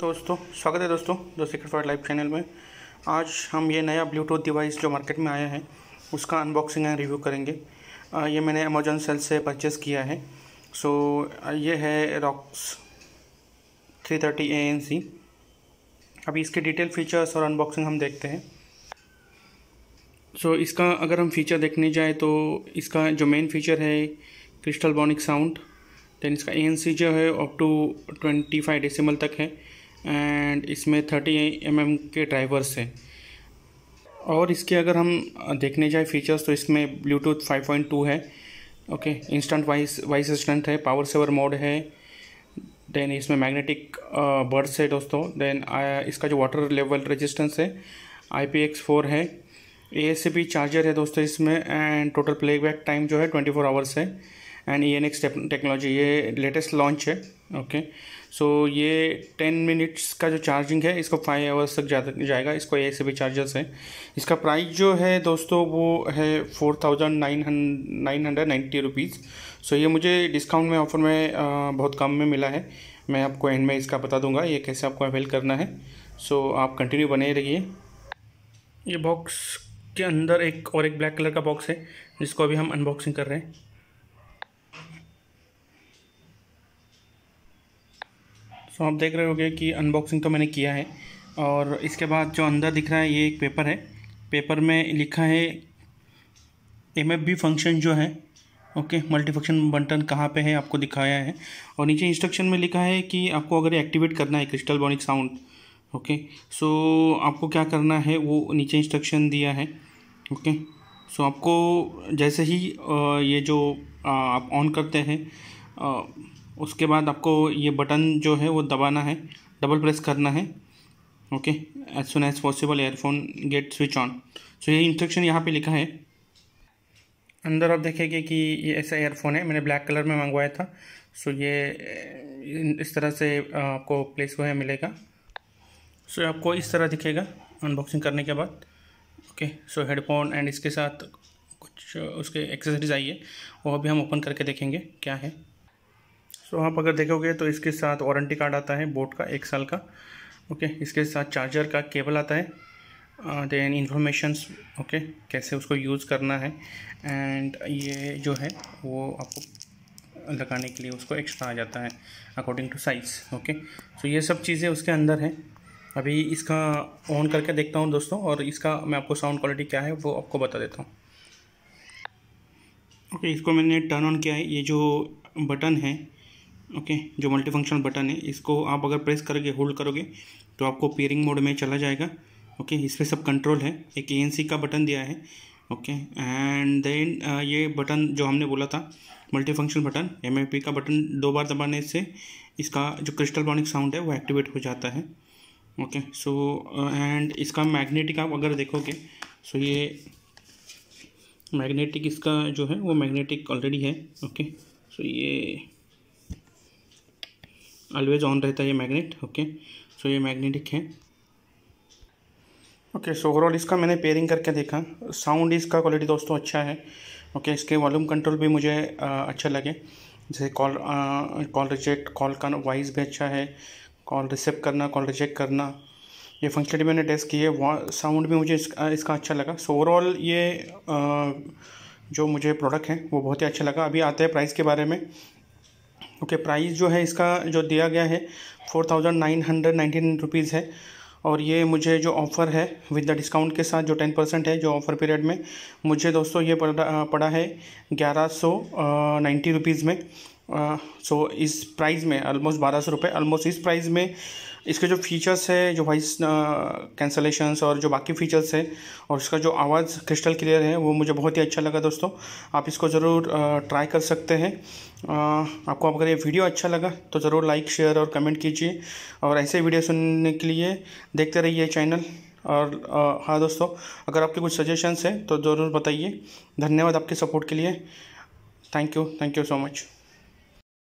दोस्तों स्वागत है दोस्तों the secret for life channel में आज हम ये नया ब्लूटूथ डिवाइस जो मार्केट में आया है उसका अनबॉक्सिंग एंड रिव्यू करेंगे आ, ये मैंने अमेजोन सेल से परचेस किया है सो ये है रॉक्स 330 थर्टी अभी इसके डिटेल फीचर्स और अनबॉक्सिंग हम देखते हैं सो इसका अगर हम फीचर देखने जाए तो इसका जो मेन फीचर है क्रिस्टल बॉनिक साउंड देन इसका ए जो है up to twenty five decimal तक है एंड इसमें थर्टी एम mm के ड्राइवर्स हैं और इसके अगर हम देखने जाए फीचर्स तो इसमें ब्लूटूथ 5.2 है okay instant voice voice assistant है पावर सेवर मोड है देन इसमें मैग्नेटिक बर्ड्स है दोस्तों देन इसका जो वाटर लेवल रेजिस्टेंस है आई पी एक्स फोर है ए एस पी चार्जर है दोस्तों इसमें एंड टोटल प्लेबैक टाइम जो है ट्वेंटी फोर आवर्स है and E N X technology ये लेटेस्ट लॉन्च है ओके okay. सो so, ये टेन मिनट्स का जो चार्जिंग है इसको फाइव आवर्स तक जा, जाएगा इसको ए सी भी चार्जर्स है इसका प्राइस जो है दोस्तों वो है four thousand nine nine hundred ninety rupees so ये मुझे डिस्काउंट में ऑफर में आ, बहुत कम में मिला है मैं आपको एंड में इसका बता दूंगा ये कैसे आपको अवेल करना है सो so, आप कंटिन्यू बने रहिए ये बॉक्स के अंदर एक और एक ब्लैक कलर का बॉक्स है जिसको अभी हम अनबॉक्सिंग कर रहे हैं सो आप देख रहे होगे कि अनबॉक्सिंग तो मैंने किया है और इसके बाद जो अंदर दिख रहा है ये एक पेपर है पेपर में लिखा है एम एफ बी फंक्शन जो है ओके मल्टी फंक्शन बटन कहाँ पे है आपको दिखाया है और नीचे इंस्ट्रक्शन में लिखा है कि आपको अगर एक्टिवेट करना है crystal bionic sound okay so आपको क्या करना है वो नीचे इंस्ट्रक्शन दिया है ओके सो आपको जैसे ही ये जो आप ऑन करते हैं उसके बाद आपको ये बटन जो है वो दबाना है डबल प्रेस करना है okay as soon as possible earphone get switch on so ये इंस्ट्रक्शन यहाँ पे लिखा है अंदर आप देखेंगे कि ये ऐसा एयरफोन है मैंने ब्लैक कलर में मंगवाया था सो ये इस तरह से आपको प्लेस हुआ मिलेगा सो आपको इस तरह दिखेगा अनबॉक्सिंग करने के बाद ओके सो हेडफोन एंड इसके साथ कुछ उसके एक्सेसरीज आई है वो अभी हम ओपन करके देखेंगे क्या है सो आप अगर देखोगे तो इसके साथ वारंटी कार्ड आता है बोट का एक साल का ओके इसके साथ चार्जर का केबल आता है देन इन्फॉर्मेशंस ओके कैसे उसको यूज़ करना है एंड ये जो है वो आपको लगाने के लिए उसको एक्स्ट्रा आ जाता है according to size okay so ये सब चीज़ें उसके अंदर हैं अभी इसका ऑन करके देखता हूँ दोस्तों और इसका मैं आपको साउंड क्वालिटी क्या है वो आपको बता देता हूँ ओके okay, इसको मैंने टर्न ऑन किया है ये जो बटन है ओके जो मल्टी फंक्शनल बटन है इसको आप अगर प्रेस करके होल्ड करोगे तो आपको पेयरिंग मोड में चला जाएगा ओके इस पर सब कंट्रोल है एक ए का बटन दिया है ओके एंड देन ये बटन जो हमने बोला था मल्टी फंक्शन बटन एम का बटन दो बार दबाने से इसका जो क्रिस्टल बॉनिक साउंड है वो एक्टिवेट हो जाता है ओके सो एंड इसका मैग्नेटिक आप अगर देखोगे सो so ये मैग्नेटिक इसका जो है वो मैग्नेटिक ऑलरेडी है ओके okay, सो so ये ऑलवेज ऑन रहता है ये मैग्नेट ओके सो ये मैग्नेटिक है ओके सो ओवरऑल इसका मैंने पेयरिंग करके देखा साउंड इसका क्वालिटी दोस्तों अच्छा है ओके okay, इसके वॉल्यूम कंट्रोल भी मुझे आ, अच्छा लगे जैसे कॉल कॉल रिजेक्ट कॉल का वॉइस भी अच्छा है कॉल रिसेप्ट करना कॉल रिजेक्ट करना ये भी मैंने टेस्ट की है साउंड भी मुझे इसका, इसका अच्छा लगा सो ओवरऑल ये आ, जो मुझे प्रोडक्ट है वो बहुत ही अच्छा लगा अभी आते हैं प्राइस के बारे में ओके प्राइस जो है इसका जो दिया गया है four thousand nine hundred ninety nine rupees है और ये मुझे जो ऑफ़र है विद द डिस्काउंट के साथ जो टेन परसेंट है जो ऑफ़र पीरियड में मुझे दोस्तों ये पड़ा पड़ा है ग्यारह सौ नाइन्टी रुपीज़ में सो uh, so इस प्राइस में ऑलमोस्ट बारह सौ रुपये ऑलमोस्ट इस प्राइस में इसके जो फीचर्स है जो वॉइस कैंसलेशंस और जो बाकी फीचर्स है और इसका जो आवाज़ क्रिस्टल क्लियर है वो मुझे बहुत ही अच्छा लगा दोस्तों आप इसको ज़रूर ट्राई कर सकते हैं आपको अगर ये वीडियो अच्छा लगा तो ज़रूर लाइक शेयर और कमेंट कीजिए और ऐसे वीडियो सुनने के लिए देखते रहिए चैनल और हाँ दोस्तों अगर आपके कुछ सजेशंस हैं तो ज़रूर बताइए धन्यवाद आपके सपोर्ट के लिए thank you thank you so much